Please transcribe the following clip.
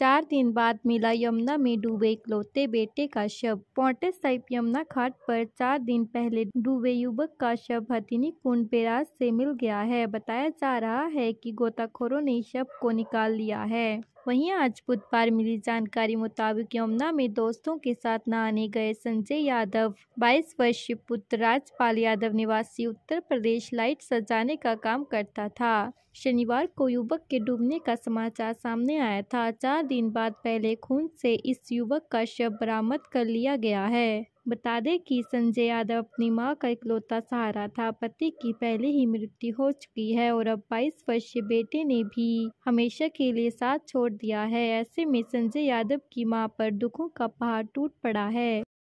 चार दिन बाद मिला यमुना में डूबे इकलौते बेटे का शव पौटे साहिब यमुना घाट पर चार दिन पहले डूबे युवक का शव हथिनी कुंड बेराज से मिल गया है बताया जा रहा है कि गोताखोरों ने शव को निकाल लिया है वहीं आज बुधवार मिली जानकारी मुताबिक यमुना में दोस्तों के साथ नहाने गए संजय यादव बाईस वर्षीय पुत्र राजपाल यादव निवासी उत्तर प्रदेश लाइट सजाने का काम करता था शनिवार को युवक के डूबने का समाचार सामने आया था चार दिन बाद पहले खून से इस युवक का शव बरामद कर लिया गया है बता दें कि संजय यादव अपनी मां का इकलौता सहारा था पति की पहले ही मृत्यु हो चुकी है और अब 22 वर्षीय बेटे ने भी हमेशा के लिए साथ छोड़ दिया है ऐसे में संजय यादव की मां पर दुखों का पहाड़ टूट पड़ा है